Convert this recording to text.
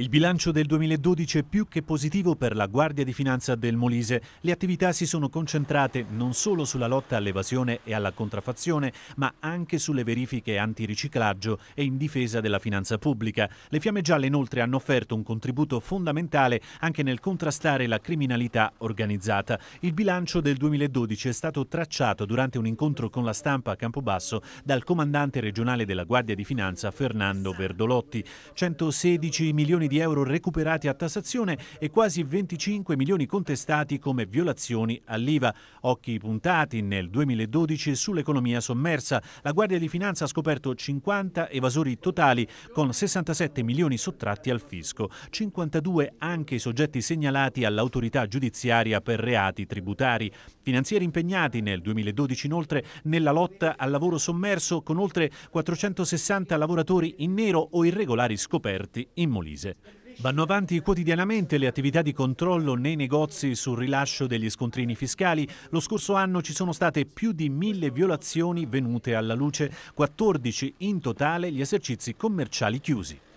Il bilancio del 2012 è più che positivo per la Guardia di Finanza del Molise. Le attività si sono concentrate non solo sulla lotta all'evasione e alla contraffazione, ma anche sulle verifiche antiriciclaggio e in difesa della finanza pubblica. Le Fiamme Gialle inoltre hanno offerto un contributo fondamentale anche nel contrastare la criminalità organizzata. Il bilancio del 2012 è stato tracciato durante un incontro con la stampa a Campobasso dal comandante regionale della Guardia di Finanza Fernando Verdolotti. 116 milioni di euro recuperati a tassazione e quasi 25 milioni contestati come violazioni all'IVA. Occhi puntati nel 2012 sull'economia sommersa. La Guardia di Finanza ha scoperto 50 evasori totali con 67 milioni sottratti al fisco. 52 anche i soggetti segnalati all'autorità giudiziaria per reati tributari. Finanzieri impegnati nel 2012 inoltre nella lotta al lavoro sommerso con oltre 460 lavoratori in nero o irregolari scoperti in Molise. Vanno avanti quotidianamente le attività di controllo nei negozi sul rilascio degli scontrini fiscali. Lo scorso anno ci sono state più di mille violazioni venute alla luce, 14 in totale gli esercizi commerciali chiusi.